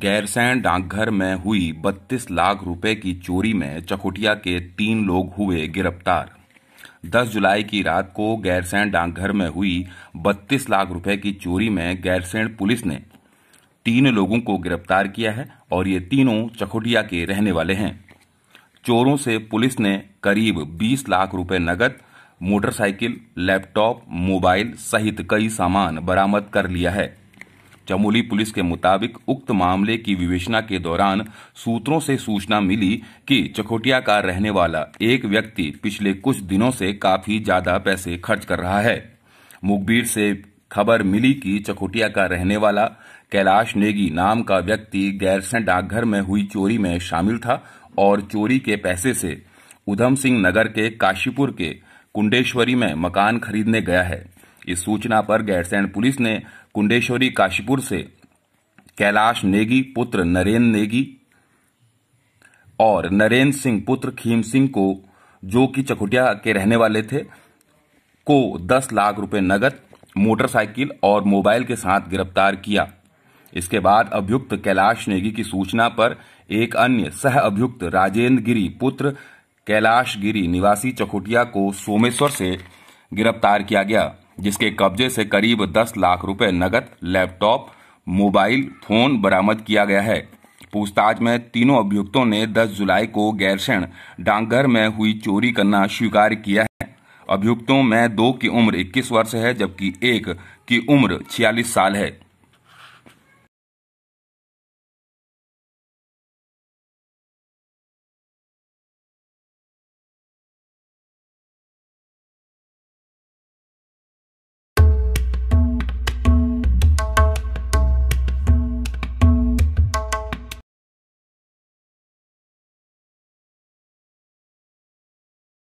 गैरसैन डाकघर में हुई 32 लाख रुपए की चोरी में चकुटिया के तीन लोग हुए गिरफ्तार 10 जुलाई की रात को गैरसैन डाकघर में हुई 32 लाख रुपए की चोरी में गैरसैन पुलिस ने तीन लोगों को गिरफ्तार किया है और ये तीनों चकुटिया के रहने वाले हैं चोरों से पुलिस ने करीब 20 लाख रुपए नकद मोटरसाइकिल लैपटॉप मोबाइल सहित कई सामान बरामद कर लिया है चमोली पुलिस के मुताबिक उक्त मामले की विवेचना के दौरान सूत्रों से सूचना मिली कि चकोटिया का रहने वाला एक व्यक्ति पिछले कुछ दिनों से काफी ज्यादा पैसे खर्च कर रहा है मुखबिर से खबर मिली कि चकोटिया का रहने वाला कैलाश नेगी नाम का व्यक्ति गैरसें डाकघर में हुई चोरी में शामिल था और चोरी के पैसे से उधम सिंह नगर के काशीपुर के कुंडेश्वरी में मकान खरीदने गया है इस सूचना पर गैरसैंण पुलिस ने कुंडेश्वरी काशीपुर से कैलाश नेगी पुत्र नरेंद्र नेगी और नरेंद्र सिंह पुत्र खीम सिंह को जो कि चकुटिया के रहने वाले थे को 10 लाख रुपए नगद मोटरसाइकिल और मोबाइल के साथ गिरफ्तार किया इसके बाद अभियुक्त कैलाश नेगी की सूचना पर एक अन्य सह अभियुक्त राजेंद्र गिरी पुत्र कैलाश गिरी निवासी चकुटिया को सोमेश्वर से गिरफ्तार किया गया जिसके कब्जे से करीब 10 लाख रुपए नकद लैपटॉप मोबाइल फोन बरामद किया गया है पूछताछ में तीनों अभियुक्तों ने 10 जुलाई को गैरसैण डाकघर में हुई चोरी करना स्वीकार किया है अभियुक्तों में दो की उम्र 21 वर्ष है जबकि एक की उम्र 46 साल है